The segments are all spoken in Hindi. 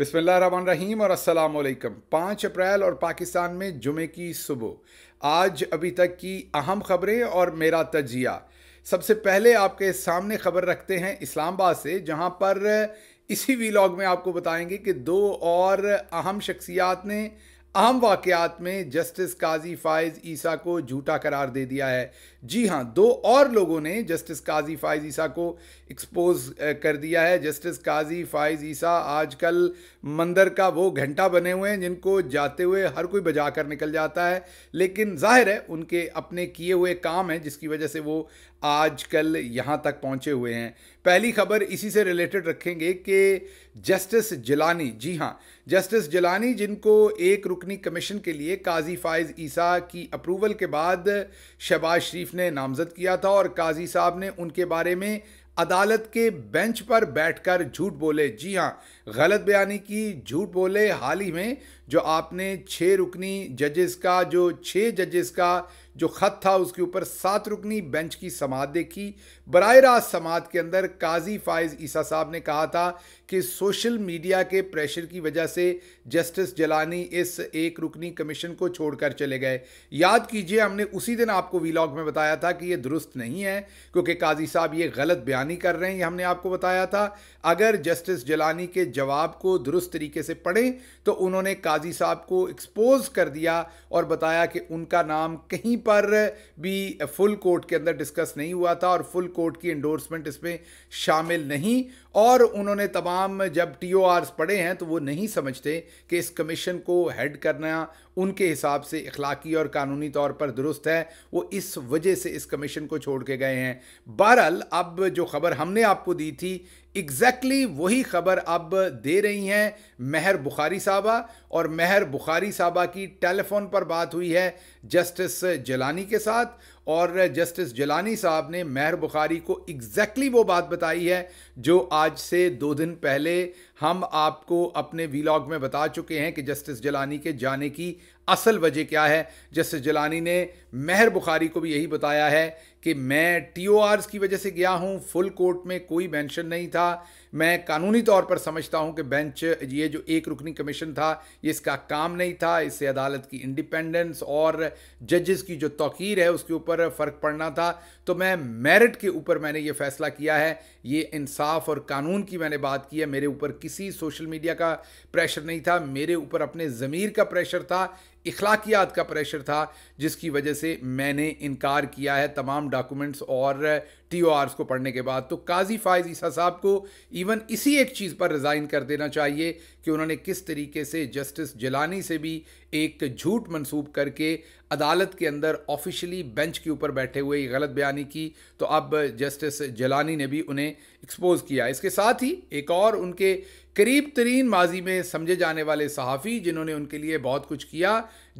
बिस्मिल्लाम और असलकम पाँच अप्रैल और पाकिस्तान में जुमे की सुबह आज अभी तक की अहम खबरें और मेरा तजिया सबसे पहले आपके सामने खबर रखते हैं इस्लामाबाद से जहां पर इसी वीलॉग में आपको बताएंगे कि दो और अहम शख्सियात ने अहम वाक़ात में जस्टिस काजी फ़ायज़ ईसा को झूठा करार दे दिया है जी हाँ दो और लोगों ने जस्टिस काजी फ़ायज़ ईसा को एक्सपोज कर दिया है जस्टिस काजी फायज ईसा आजकल मंदिर का वो घंटा बने हुए हैं जिनको जाते हुए हर कोई बजा कर निकल जाता है लेकिन जाहिर है उनके अपने किए हुए काम हैं जिसकी वजह से वो आजकल यहाँ तक पहुँचे हुए हैं पहली खबर इसी से रिलेटेड रखेंगे कि जस्टिस जिलानी जी हाँ जस्टिस जिलानी जिनको एक रुकनी कमीशन के लिए काजी फ़ायज़ ईसा की अप्रूवल के बाद शहबाज शरीफ शरीफ ने नामजद किया था और काजी साहब ने उनके बारे में अदालत के बेंच पर बैठकर झूठ बोले जी हाँ गलत बयानी की झूठ बोले हाल ही में जो आपने छः रुकनी जजेस का जो छः जजेस का जो ख़त था उसके ऊपर सात रुकनी बेंच की समात देखी बर रास्त समात के अंदर काजी फायज़ ईसा साहब ने कहा था कि सोशल मीडिया के प्रेशर की वजह से जस्टिस जलानी इस एक रुकनी कमीशन को छोड़कर चले गए याद कीजिए हमने उसी दिन आपको वीलॉग में बताया था कि ये दुरुस्त नहीं है क्योंकि काजी साहब ये गलत बयानी कर रहे हैं ये हमने आपको बताया था अगर जस्टिस जलानी के जवाब को दुरुस्त तरीके से पढ़ें तो उन्होंने काजी साहब को एक्सपोज कर दिया और बताया कि उनका नाम कहीं पर भी फुल कोर्ट के अंदर डिस्कस नहीं हुआ था और फुल कोर्ट की एंडोर्समेंट इसमें शामिल नहीं और उन्होंने तमाम जब टी ओ आर्स पढ़े हैं तो वो नहीं समझते कि इस कमीशन को हेड करना उनके हिसाब से इखलाकी और कानूनी तौर पर दुरुस्त है वो इस वजह से इस कमीशन को छोड़ के गए हैं बहरहाल अब जो खबर हमने आपको दी थी एग्जैक्टली exactly वही खबर अब दे रही हैं मेहर बुखारी साहबा और मेहर बुखारी साहबा की टेलीफोन पर बात हुई है जस्टिस जलानी के साथ और जस्टिस जलानी साहब ने मेहर बुखारी को एग्जैक्टली exactly वो बात बताई है जो आज से दो दिन पहले हम आपको अपने वीलॉग में बता चुके हैं कि जस्टिस जलानी के जाने की असल वजह क्या है जस्टिस जलानी ने मेहर बुखारी को भी यही बताया है कि मैं टी ओ की वजह से गया हूँ फुल कोर्ट में कोई मैंशन नहीं था मैं कानूनी तौर पर समझता हूँ कि बेंच ये जो एक रुकनी कमीशन था ये इसका काम नहीं था इससे अदालत की इंडिपेंडेंस और जजेस की जो तोकीर है उसके ऊपर फ़र्क पड़ना था तो मैं मेरिट के ऊपर मैंने ये फ़ैसला किया है ये इंसाफ और कानून की मैंने बात की है मेरे ऊपर किसी सोशल मीडिया का प्रेशर नहीं था मेरे ऊपर अपने ज़मीर का प्रेशर था इखलाकियात का प्रेशर था जिसकी वजह से मैंने इनकार किया है तमाम डॉक्यूमेंट्स और टी को पढ़ने के बाद तो काजी फायज ईसा साहब को इवन इसी एक चीज़ पर रिज़ाइन कर देना चाहिए कि उन्होंने किस तरीके से जस्टिस जलानी से भी एक झूठ मंसूब करके अदालत के अंदर ऑफिशियली बेंच के ऊपर बैठे हुए ये गलत बयानी की तो अब जस्टिस जलानी ने भी उन्हें एक्सपोज़ किया इसके साथ ही एक और उनके करीब तरीन माजी में समझे जाने वाले सहाफ़ी जिन्होंने उनके लिए बहुत कुछ किया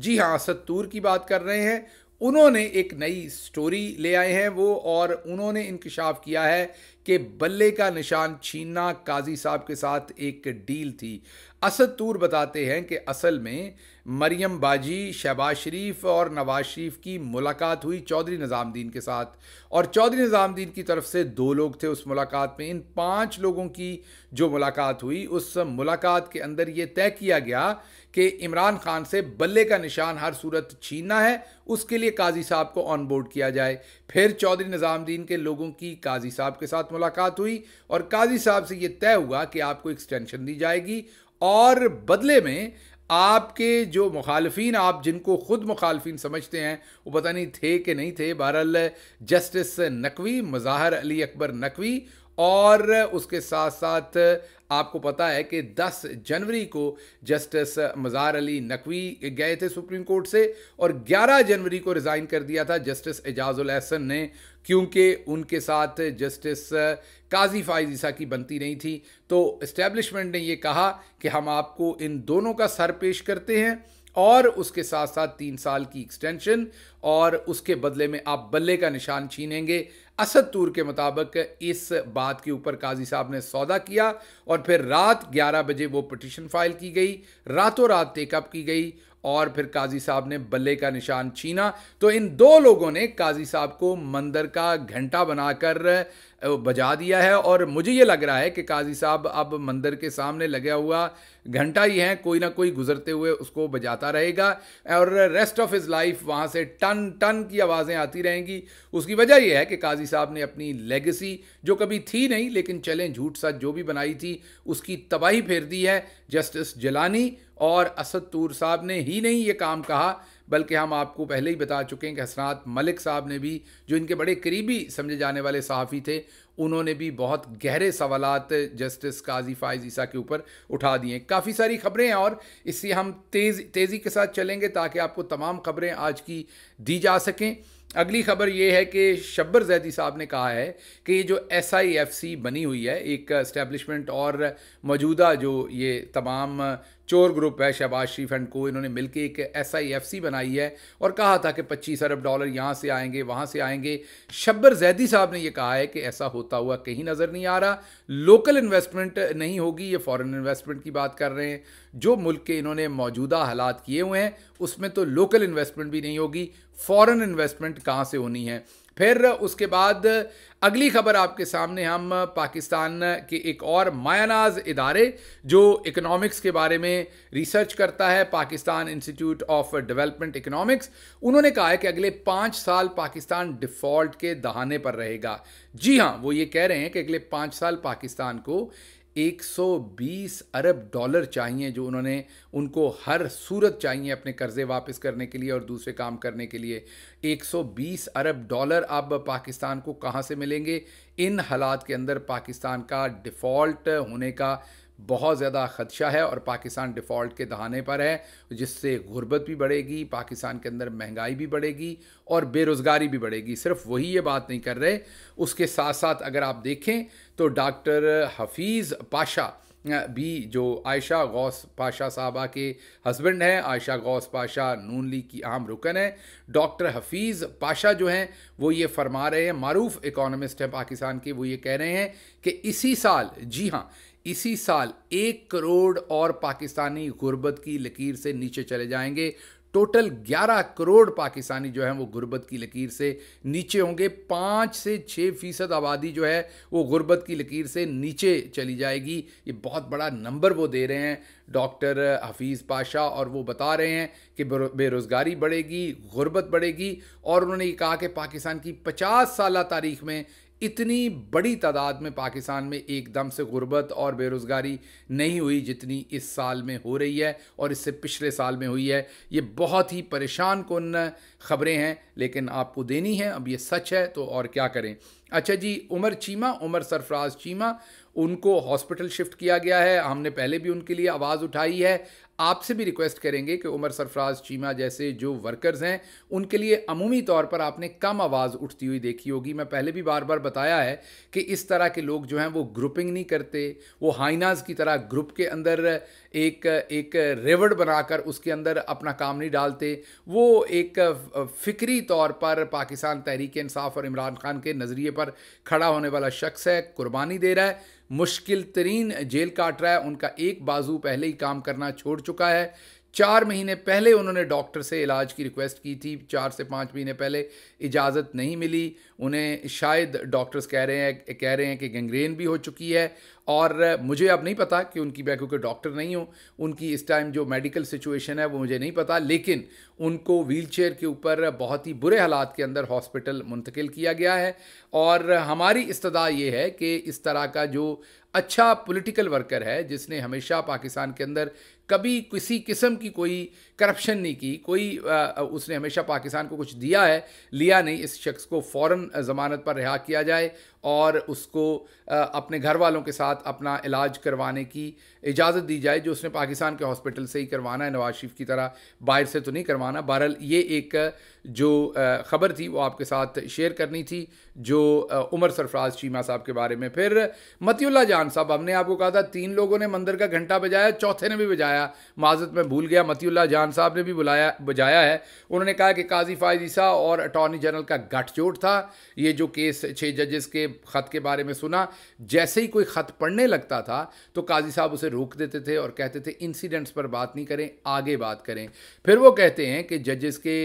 जी हाँ सत्तूर की बात कर रहे हैं उन्होंने एक नई स्टोरी ले आए हैं वो और उन्होंने इंकशाफ किया है कि बल्ले का निशान छीनना काजी साहब के साथ एक डील थी असद तूर बताते हैं कि असल में मरियम बाजी शहबाज शरीफ और नवाज शरीफ की मुलाकात हुई चौधरी निज़ामुद्दीन के साथ और चौधरी निज़ामुद्दीन की तरफ से दो लोग थे उस मुलाकात में इन पांच लोगों की जो मुलाकात हुई उस मुलाकात के अंदर ये तय किया गया कि इमरान खान से बल्ले का निशान हर सूरत छीनना है उसके लिए काजी साहब को ऑन बोर्ड किया जाए फिर चौधरी निज़ामुद्दीन के लोगों की काजी साहब के साथ मुलाकात हुई और काजी साहब से ये तय हुआ कि आपको एक्सटेंशन दी जाएगी और बदले में आपके जो मुखालफी आप जिनको ख़ुद मुखालफी समझते हैं वो पता नहीं थे कि नहीं थे बहरल जस्टिस नकवी मज़ाहर अली अकबर नकवी और उसके साथ साथ आपको पता है कि 10 जनवरी को जस्टिस मज़ार अली नकवी गए थे सुप्रीम कोर्ट से और 11 जनवरी को रिज़ाइन कर दिया था जस्टिस एजाजुल एहसन ने क्योंकि उनके साथ जस्टिस काजी फाइजीसा की बनती नहीं थी तो इस्टेब्लिशमेंट ने ये कहा कि हम आपको इन दोनों का सर पेश करते हैं और उसके साथ साथ तीन साल की एक्सटेंशन और उसके बदले में आप बल्ले का निशान छीनेंगे असद तूर के मुताबिक इस बात के ऊपर काजी साहब ने सौदा किया और फिर रात 11 बजे वो पटिशन फाइल की गई रातों रात टेकअप की गई और फिर काजी साहब ने बल्ले का निशान छीना तो इन दो लोगों ने काजी साहब को मंदिर का घंटा बनाकर बजा दिया है और मुझे ये लग रहा है कि काजी साहब अब मंदिर के सामने लगा हुआ घंटा ही है कोई ना कोई गुजरते हुए उसको बजाता रहेगा और रेस्ट ऑफ हिज लाइफ वहाँ से टन टन की आवाज़ें आती रहेंगी उसकी वजह यह है कि काजी साहब ने अपनी लेगेसी जो कभी थी नहीं लेकिन चलें झूठ सा जो भी बनाई थी उसकी तबाही फेर दी है जस्टिस जलानी और असद तूर साहब ने ही नहीं ये काम कहा बल्कि हम आपको पहले ही बता चुके हैं कि हसनात मलिक साहब ने भी जो इनके बड़े करीबी समझे जाने वाले सहाफ़ी थे उन्होंने भी बहुत गहरे सवाल जस्टिस काजी फायज ईसा के ऊपर उठा दिए काफ़ी सारी खबरें हैं और इससे हम तेज़ तेज़ी के साथ चलेंगे ताकि आपको तमाम खबरें आज की दी जा सकें अगली खबर ये है कि शब्बर जैदी साहब ने कहा है कि ये जो एस आई एफ सी बनी हुई है एक इस्टेब्लिशमेंट और मौजूदा जो ये तमाम चोर ग्रुप है शहबाज शरीफ एंड को इन्होंने के एक एस आई एफ सी बनाई है और कहा था कि पच्चीस अरब डॉलर यहाँ से आएंगे वहाँ से आएंगे शब्बर जैदी साहब ने यह कहा है कि ऐसा होता हुआ कहीं नज़र नहीं आ रहा लोकल इन्वेस्टमेंट नहीं होगी ये फॉरेन इन्वेस्टमेंट की बात कर रहे हैं जो मुल्क के इन्होंने मौजूदा हालात किए हुए हैं उसमें तो लोकल इन्वेस्टमेंट भी नहीं होगी फ़ॉरन इन्वेस्टमेंट कहाँ से होनी है फिर उसके बाद अगली खबर आपके सामने हम पाकिस्तान के एक और मायानाज इदारे जो इकोनॉमिक्स के बारे में रिसर्च करता है Pakistan Institute of Development Economics उन्होंने कहा है कि अगले पाँच साल पाकिस्तान डिफ़ॉल्ट के दहाने पर रहेगा जी हाँ वो ये कह रहे हैं कि अगले पाँच साल पाकिस्तान को 120 अरब डॉलर चाहिए जो उन्होंने उनको हर सूरत चाहिए अपने कर्ज़े वापस करने के लिए और दूसरे काम करने के लिए 120 अरब डॉलर अब पाकिस्तान को कहाँ से मिलेंगे इन हालात के अंदर पाकिस्तान का डिफ़ॉल्ट होने का बहुत ज़्यादा ख़दशा है और पाकिस्तान डिफ़ॉल्ट के दहाने पर है जिससे गुर्बत भी बढ़ेगी पाकिस्तान के अंदर महंगाई भी बढ़ेगी और बेरोज़गारी भी बढ़ेगी सिर्फ वही ये बात नहीं कर रहे उसके साथ साथ अगर आप देखें तो डॉक्टर हफीज़ पाशा भी जो आयशा गौस पाशा साहबा के हस्बैंड हैं आयशा गौस पाशा नून लीग की अहम रुकन है डॉक्टर हफीज़ पाशा जो हैं वो ये फरमा रहे हैं मरूफ इकोनमिस्ट हैं पाकिस्तान के वो ये कह रहे हैं कि इसी साल जी हाँ इसी साल एक करोड़ और पाकिस्तानी गुर्बत की लकीर से नीचे चले जाएंगे टोटल 11 करोड़ पाकिस्तानी जो हैं वो गुर्बत की लकीर से नीचे होंगे पाँच से छः फीसद आबादी जो है वो गुर्बत की लकीर से नीचे चली जाएगी ये बहुत बड़ा नंबर वो दे रहे हैं डॉक्टर हफीज़ पाशा और वो बता रहे हैं कि बेरोज़गारी बढ़ेगी गुर्बत बढ़ेगी और उन्होंने ये कहा कि पाकिस्तान की पचास साल तारीख में इतनी बड़ी तादाद में पाकिस्तान में एकदम से गुर्बत और बेरोज़गारी नहीं हुई जितनी इस साल में हो रही है और इससे पिछले साल में हुई है ये बहुत ही परेशान कन ख़बरें हैं लेकिन आपको देनी है अब ये सच है तो और क्या करें अच्छा जी उमर चीमा उमर सरफराज चीमा उनको हॉस्पिटल शिफ्ट किया गया है हमने पहले भी उनके लिए आवाज़ उठाई है आपसे भी रिक्वेस्ट करेंगे कि उमर सरफराज चीमा जैसे जो वर्कर्स हैं उनके लिए अमूमी तौर पर आपने कम आवाज़ उठती हुई देखी होगी मैं पहले भी बार बार बताया है कि इस तरह के लोग जो हैं वो ग्रुपिंग नहीं करते वो हाइनाज की तरह ग्रुप के अंदर एक एक रेवड़ बनाकर उसके अंदर अपना काम नहीं डालते वो एक फ़िक्री तौर पर पाकिस्तान तहरीक इंसाफ और इमरान खान के नज़रिए पर खड़ा होने वाला शख्स है कुर्बानी दे रहा है मुश्किल तरीन जेल काट रहा है उनका एक बाजू पहले ही काम करना छोड़ चुका है चार महीने पहले उन्होंने डॉक्टर से इलाज की रिक्वेस्ट की थी चार से पाँच महीने पहले इजाज़त नहीं मिली उन्हें शायद डॉक्टर्स कह रहे हैं कह रहे हैं कि गंग्रेन भी हो चुकी है और मुझे अब नहीं पता कि उनकी मैं क्योंकि डॉक्टर नहीं हूँ उनकी इस टाइम जो मेडिकल सिचुएशन है वो मुझे नहीं पता लेकिन उनको व्हील चेयर के ऊपर बहुत ही बुरे हालात के अंदर हॉस्पिटल मुंतकिल किया गया है और हमारी इस्तः ये है कि इस तरह का जो अच्छा पॉलिटिकल वर्कर है जिसने हमेशा पाकिस्तान के अंदर कभी किसी किस्म की कोई करप्शन नहीं की कोई आ, उसने हमेशा पाकिस्तान को कुछ दिया है लिया नहीं इस शख्स को फ़ौर ज़मानत पर रिहा किया जाए और उसको अपने घर वालों के साथ अपना इलाज करवाने की इजाज़त दी जाए जो उसने पाकिस्तान के हॉस्पिटल से ही करवाना है नवाज शरीफ की तरह बाहर से तो नहीं करवाना बहरहाल ये एक जो ख़बर थी वो आपके साथ शेयर करनी थी जो उमर सरफराज चीमा साहब के बारे में फिर मतील्ला जान साहब हमने आपको कहा था तीन लोगों ने मंदिर का घंटा बजाया चौथे ने भी बजाया माजत में भूल गया मतील्ला जान साहब ने भी बुलाया बजाया है उन्होंने कहा कि काजी फ़ायदीसा और अटॉर्नी जनरल का गठजोड़ था ये जो केस छः जजेस के ख़त के बारे में सुना जैसे ही कोई ख़त पढ़ने लगता था तो काजी साहब उसे रोक देते थे और कहते थे इंसिडेंट्स पर बात नहीं करें आगे बात करें फिर वो कहते हैं कि जजेस के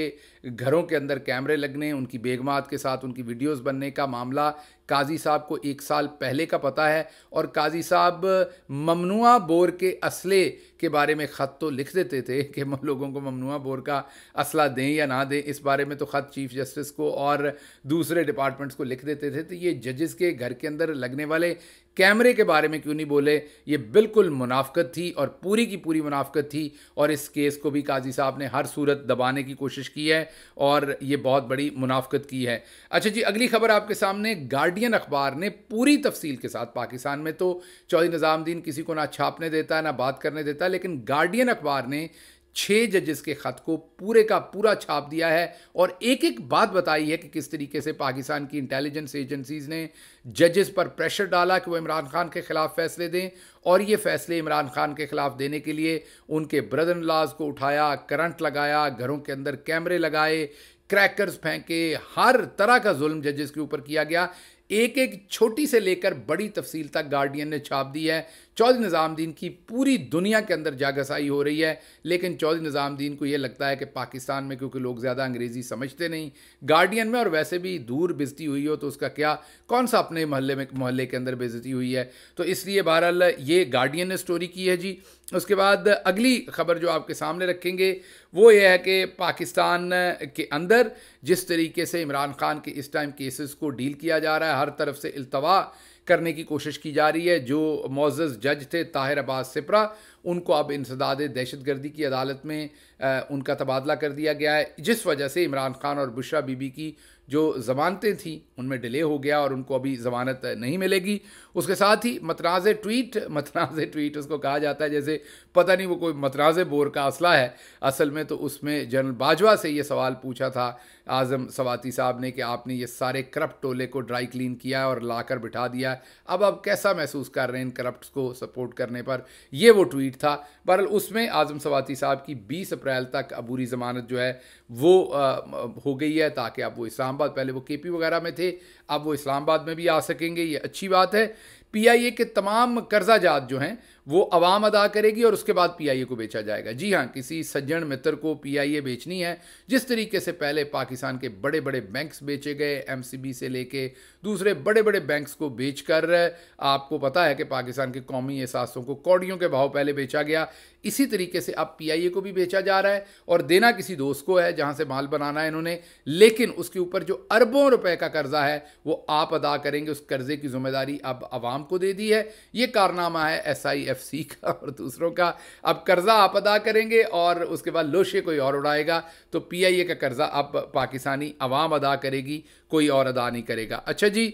घरों के अंदर कैमरे लगने उनकी बेगमात के साथ उनकी वीडियोस बनने का मामला काजी साहब को एक साल पहले का पता है और काजी साहब ममनुआ बोर के असले के बारे में ख़त तो लिख देते थे कि लोगों को ममनुआ बोर का असला दें या ना दें इस बारे में तो ख़त चीफ जस्टिस को और दूसरे डिपार्टमेंट्स को लिख देते थे तो ये जजेस के घर के अंदर लगने वाले कैमरे के बारे में क्यों नहीं बोले ये बिल्कुल मुनाफ्त थी और पूरी की पूरी मुनाफ्त थी और इस केस को भी काजी साहब ने हर सूरत दबाने की कोशिश की है और ये बहुत बड़ी मुनाफ्त की है अच्छा जी अगली खबर आपके सामने गार्डियन अखबार ने पूरी तफसील के साथ पाकिस्तान में तो चौधरी निज़ामुद्दीन किसी को ना छापने देता ना बात करने देता लेकिन गार्डियन अखबार ने छः जजेस के ख़त को पूरे का पूरा छाप दिया है और एक एक बात बताई है कि किस तरीके से पाकिस्तान की इंटेलिजेंस एजेंसीज़ ने जजेस पर प्रेशर डाला कि वो इमरान खान के ख़िलाफ़ फैसले दें और ये फैसले इमरान खान के ख़िलाफ़ देने के लिए उनके ब्रदर लाज को उठाया करंट लगाया घरों के अंदर कैमरे लगाए क्रैकर्स फेंके हर तरह का जुल्म जजेस के ऊपर किया गया एक एक छोटी से लेकर बड़ी तफसील तक गार्डियन ने छाप दी है चौधरी निज़ामुद्दीन की पूरी दुनिया के अंदर जागसाई हो रही है लेकिन चौधरी निज़ामुद्दीन को यह लगता है कि पाकिस्तान में क्योंकि लोग ज़्यादा अंग्रेज़ी समझते नहीं गार्डियन में और वैसे भी दूर बिजती हुई हो तो उसका क्या कौन सा अपने मोहल्ले में मोहल्ले के अंदर बेजती हुई है तो इसलिए बहरहाल ये गार्डियन ने स्टोरी की है जी उसके बाद अगली खबर जो आपके सामने रखेंगे वो ये है कि पाकिस्तान के अंदर जिस तरीके से इमरान खान के इस टाइम केसेस को डील किया जा रहा है हर तरफ से अल्तवा करने की कोशिश की जा रही है जो मोज़ जज थे ताहिर अब्बास सिपरा उनको अब इंसदाद दहशत गर्दी की अदालत में आ, उनका तबादला कर दिया गया है जिस वजह से इमरान खान और बुशरा बीबी की जो ज़मानतें थी उनमें डिले हो गया और उनको अभी ज़मानत नहीं मिलेगी उसके साथ ही मतनाज़ ट्वीट मतनाज़ ट्वीट उसको कहा जाता है जैसे पता नहीं वो कोई मतनाज़ बोर का असला है असल में तो उसमें जनरल बाजवा से ये सवाल पूछा था आज़म सवाती साहब ने कि आपने ये सारे करप्ट टोले को ड्राई क्लीन किया और लाकर बिठा दिया अब अब कैसा महसूस कर रहे हैं इन करप्ट को सपोर्ट करने पर यह वो ट्वीट था बहरल उसमें आज़म सवाती साहब की बीस अप्रैल तक अबूरी ज़मानत जो है वो आ, हो गई है ताकि आप वो इस्लाम इस्लामाबाद पहले वो केपी वगैरह में थे अब वो इस्लामाबाद में भी आ सकेंगे ये अच्छी बात है पीआईए के तमाम कर्जा जात जो हैं वो आवाम अदा करेगी और उसके बाद पीआईए को बेचा जाएगा जी हाँ किसी सज्जन मित्र को पीआईए बेचनी है जिस तरीके से पहले पाकिस्तान के बड़े बड़े बैंक्स बेचे गए एमसीबी से लेके दूसरे बड़े बड़े बैंक्स को बेचकर आपको पता है कि पाकिस्तान के कौमी एहसासों को कौड़ियों के भाव पहले बेचा गया इसी तरीके से अब पी को भी बेचा जा रहा है और देना किसी दोस्त को है जहाँ से माल बनाना है इन्होंने लेकिन उसके ऊपर जो अरबों रुपए का कर्जा है वो आप अदा करेंगे उस कर्जे की जिम्मेदारी अब आवाम को दे दी है ये कारनामा है एस आई एफसी का और दूसरों का अब कर्ज़ा आप अदा करेंगे और उसके बाद लोशे कोई और उड़ाएगा तो पीआईए का कर्ज़ा अब पाकिस्तानी अवाम अदा करेगी कोई और अदा नहीं करेगा अच्छा जी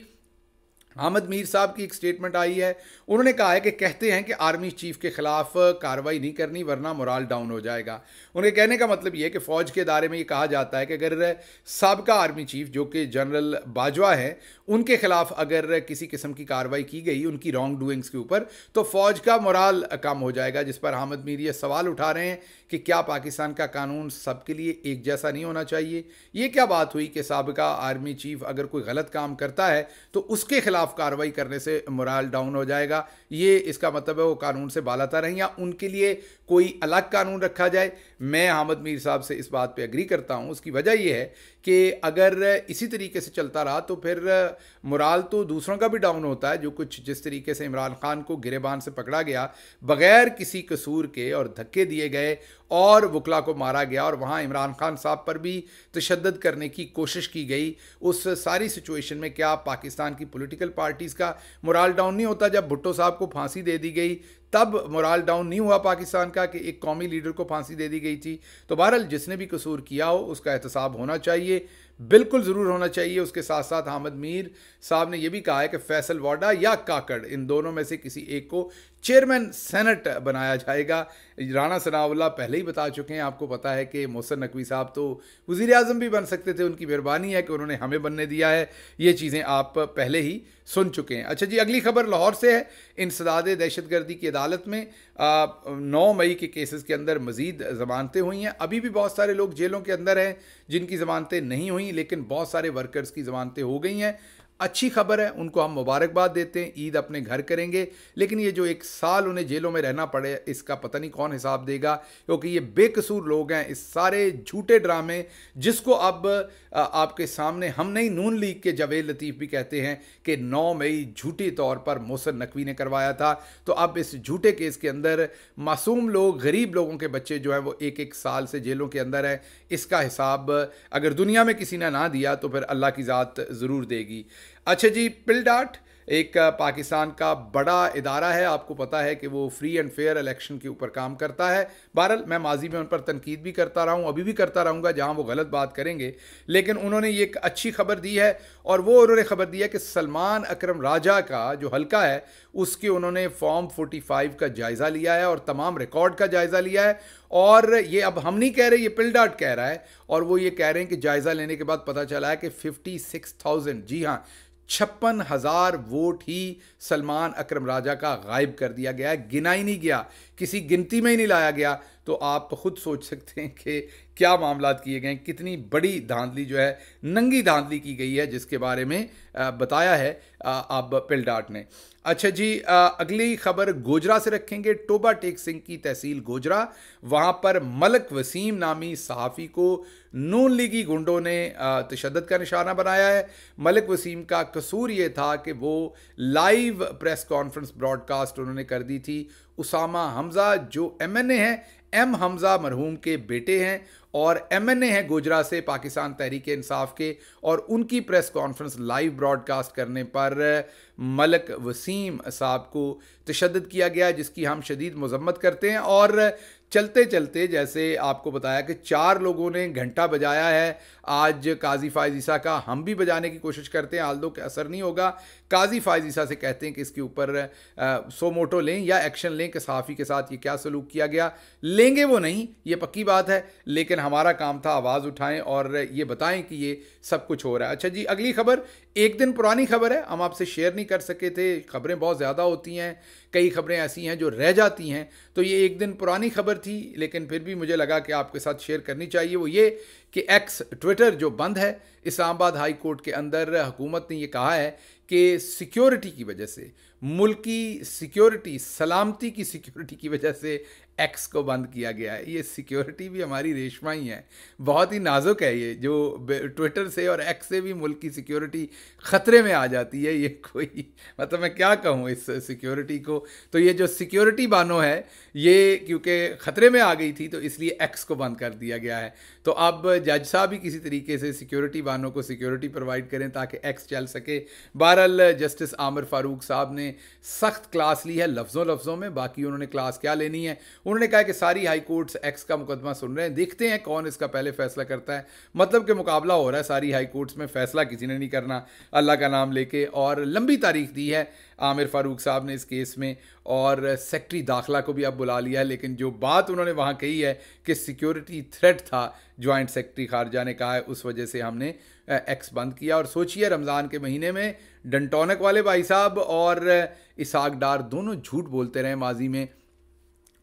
आमद मीर साहब की एक स्टेटमेंट आई है उन्होंने कहा है कि कहते हैं कि आर्मी चीफ के खिलाफ कार्रवाई नहीं करनी वरना मोराल डाउन हो जाएगा उनके कहने का मतलब ये है कि फौज के दायरे में ये कहा जाता है कि अगर सबका आर्मी चीफ जो कि जनरल बाजवा है उनके खिलाफ अगर किसी किस्म की कार्रवाई की गई उनकी रॉन्ग डूइंग्स के ऊपर तो फौज का मोराल कम हो जाएगा जिस पर आमद मीर ये सवाल उठा रहे हैं कि क्या पाकिस्तान का कानून सबके लिए एक जैसा नहीं होना चाहिए ये क्या बात हुई कि सबका आर्मी चीफ अगर कोई गलत काम करता है तो उसके खिलाफ कार्रवाई करने से मुराल डाउन हो जाएगा ये इसका मतलब है वो कानून से बालाता रहें या उनके लिए कोई अलग कानून रखा जाए मैं हामद मीर साहब से इस बात पे एग्री करता हूँ उसकी वजह यह है कि अगर इसी तरीके से चलता रहा तो फिर मुराल तो दूसरों का भी डाउन होता है जो कुछ जिस तरीके से इमरान खान को गिरेबान से पकड़ा गया बगैर किसी कसूर के और धक्के दिए गए और वकला को मारा गया और वहाँ इमरान खान साहब पर भी तशद करने की कोशिश की गई उस सारी सिचुएशन में क्या पाकिस्तान की पोलिटिकल पार्टीज़ का मुराल डाउन नहीं होता जब भुट्टो साहब को फांसी दे दी गई तब मोराल डाउन नहीं हुआ पाकिस्तान का कि एक कौमी लीडर को फांसी दे दी गई थी तो बहरहाल जिसने भी कसूर किया हो उसका एहतसाब होना चाहिए बिल्कुल ज़रूर होना चाहिए उसके साथ साथ हामद मीर साहब ने यह भी कहा है कि फैसल वाडा या काकड़ इन दोनों में से किसी एक को चेयरमैन सेनेट बनाया जाएगा राणा सनाउल्ला पहले ही बता चुके हैं आपको पता है कि मोहसन नकवी साहब तो वज़ी अजम भी बन सकते थे उनकी मेहरबानी है कि उन्होंने हमें बनने दिया है ये चीज़ें आप पहले ही सुन चुके हैं अच्छा जी अगली खबर लाहौर से है इंसदाद दहशत गर्दी की अदालत में नौ मई के केसेस के अंदर मज़ीद ज़मानतें हुई हैं अभी भी बहुत सारे लोग जेलों के अंदर हैं जिनकी ज़मानतें नहीं हुई लेकिन बहुत सारे वर्कर्स की ज़मानतें हो गई हैं अच्छी खबर है उनको हम मुबारकबाद देते हैं ईद अपने घर करेंगे लेकिन ये जो एक साल उन्हें जेलों में रहना पड़े इसका पता नहीं कौन हिसाब देगा क्योंकि ये बेकसूर लोग हैं इस सारे झूठे ड्रामे जिसको अब आपके सामने हम नहीं नून लीग के जवेद लतीफ़ भी कहते हैं कि नौ मई झूठी तौर पर मोहसन नकवी ने करवाया था तो अब इस झूठे केस के अंदर मासूम लोग गरीब लोगों के बच्चे जो हैं वो एक एक साल से जेलों के अंदर हैं इसका हिसाब अगर दुनिया में किसी ने ना दिया तो फिर अल्लाह की ज़ात ज़रूर देगी अच्छा जी पिल डाट एक पाकिस्तान का बड़ा इदारा है आपको पता है कि वो फ्री एंड फेयर इलेक्शन के ऊपर काम करता है बहरल मैं माजी में उन पर तनकीद भी करता रहा हूँ अभी भी करता रहूँगा जहाँ वो गलत बात करेंगे लेकिन उन्होंने ये एक अच्छी खबर दी है और वो उन्होंने खबर दी है कि सलमान अक्रम राजा का जो हल्का है उसके उन्होंने फॉर्म फाइव का जायज़ा लिया है और तमाम रिकॉर्ड का जायज़ा लिया है और ये अब हम नहीं कह रहे ये पिलडाट कह रहा है और वो ये कह रहे हैं कि जायज़ा लेने के बाद पता चला है कि थाउजेंड जी हाँ छप्पन हजार वोट ही सलमान अकरम राजा का गायब कर दिया गया गिना ही नहीं गया किसी गिनती में ही नहीं लाया गया तो आप खुद सोच सकते हैं कि क्या मामला किए गए कितनी बड़ी धांधली जो है नंगी धांधली की गई है जिसके बारे में बताया है अब पिल्डाट ने अच्छा जी अगली खबर गोजरा से रखेंगे टोबा टेक सिंह की तहसील गोजरा वहाँ पर मलक वसीम नामी सहाफ़ी को नून लीगी गुंडों ने तशद का निशाना बनाया है मलक वसीम का कसूर ये था कि वो live live press conference broadcast उन्होंने कर दी थी उसामा हमज़ा जो एम एन ए हैं एम हमज़ा मरहूम के बेटे हैं और एम एन ए हैं गोजरा से पाकिस्तान तहरीक इंसाफ के और उनकी प्रेस कॉन्फ्रेंस लाइव ब्रॉडकास्ट करने पर मलक वसीम साहब को तशद किया गया जिसकी हम शदीद मजम्मत करते हैं और चलते चलते जैसे आपको बताया कि चार लोगों ने घंटा बजाया है आज काजी फायज ईसा का हम भी बजाने की कोशिश करते हैं आलदो के असर नहीं होगा काजी फायज ईसा से कहते हैं कि इसके ऊपर सो मोटो लें या एक्शन लें कि सहाफ़ी के साथ ये क्या सलूक किया गया लेंगे वो नहीं ये पक्की बात है लेकिन हमारा काम था आवाज़ उठाएं और ये बताएं कि ये सब कुछ हो रहा है अच्छा जी अगली खबर एक दिन पुरानी खबर है हम आपसे शेयर नहीं कर सके थे खबरें बहुत ज़्यादा होती हैं कई खबरें ऐसी हैं जो रह जाती हैं तो ये एक दिन पुरानी खबर थी लेकिन फिर भी मुझे लगा कि आपके साथ शेयर करनी चाहिए वो ये कि एक्स ट्विटर जो बंद है इस्लामाबाद हाई कोर्ट के अंदर हुकूमत ने ये कहा है कि सिक्योरिटी की वजह से मुल्की सिक्योरिटी सलामती की सिक्योरिटी की वजह से एक्स को बंद किया गया है ये सिक्योरिटी भी हमारी रेशमा ही है बहुत ही नाजुक है ये जो ट्विटर से और एक्स से भी मुल्क की सिक्योरिटी ख़तरे में आ जाती है ये कोई मतलब मैं क्या कहूँ इस सिक्योरिटी को तो ये जो सिक्योरिटी बानो है ये क्योंकि ख़तरे में आ गई थी तो इसलिए एक्स को बंद कर दिया गया है तो अब जज साहब भी किसी तरीके से सिक्योरिटी बानों को सिक्योरिटी प्रोवाइड करें ताकि एक्स चल सके बहरहाल जस्टिस आमिर फारूक साहब ने सख्त क्लास ली है लफ्ज़ों लफ्ज़ों में बाकी उन्होंने क्लास क्या लेनी है उन्होंने कहा कि सारी हाई कोर्ट्स एक्स का मुकदमा सुन रहे हैं देखते हैं कौन इसका पहले फैसला करता है मतलब कि मुकाबला हो रहा है सारी हाई कोर्ट्स में फैसला किसी ने नहीं करना अल्लाह का नाम लेके और लंबी तारीख दी है आमिर फारूक साहब ने इस केस में और सेक्रेटरी दाखला को भी अब बुला लिया है लेकिन जो बात उन्होंने वहाँ कही है कि सिक्योरिटी थ्रेट था जॉइंट सेक्रेटरी खारजा ने कहा है उस वजह से हमने एक्स बंद किया और सोचिए रमज़ान के महीने में डंटोनक वाले भाई साहब और इसाक डार दोनों झूठ बोलते रहे माजी में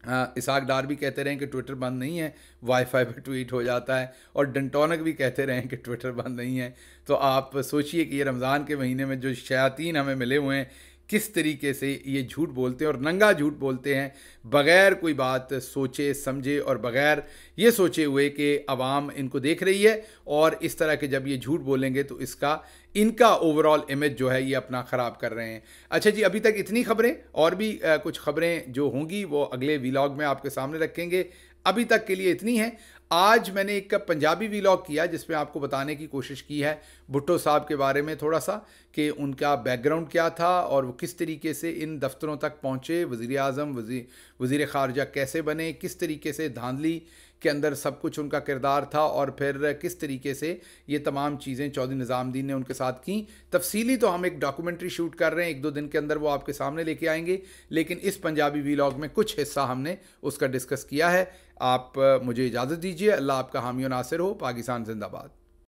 हाँ, इसाक डार भी कहते रहें कि ट्विटर बंद नहीं है वाईफाई पे ट्वीट हो जाता है और डंटोनक भी कहते रहें कि ट्विटर बंद नहीं है तो आप सोचिए कि ये रमज़ान के महीने में जो शयातीन हमें मिले हुए हैं किस तरीके से ये झूठ बोलते हैं और नंगा झूठ बोलते हैं बग़ैर कोई बात सोचे समझे और बग़ैर ये सोचे हुए कि आवाम इनको देख रही है और इस तरह के जब ये झूठ बोलेंगे तो इसका इनका ओवरऑल इमेज जो है ये अपना ख़राब कर रहे हैं अच्छा जी अभी तक इतनी खबरें और भी आ, कुछ खबरें जो होंगी वो अगले व्लॉग में आपके सामने रखेंगे अभी तक के लिए इतनी है आज मैंने एक पंजाबी व्लॉग किया जिसमें आपको बताने की कोशिश की है भुट्टो साहब के बारे में थोड़ा सा कि उनका बैकग्राउंड क्या था और वो किस तरीके से इन दफ्तरों तक पहुँचे वज़ी अजम वज़ी वज़ी ख़ारजा कैसे बने किस तरीके से धांधली के अंदर सब कुछ उनका किरदार था और फिर किस तरीके से ये तमाम चीज़ें चौधरी निज़ामद्दीन ने उनके साथ की तफसीली तो हम एक डॉक्यूमेंट्री शूट कर रहे हैं एक दो दिन के अंदर वो आपके सामने लेके आएंगे लेकिन इस पंजाबी वीलॉग में कुछ हिस्सा हमने उसका डिस्कस किया है आप मुझे इजाज़त दीजिए अल्लाह आपका हामी नासिर हो पाकिस्तान जिंदाबाद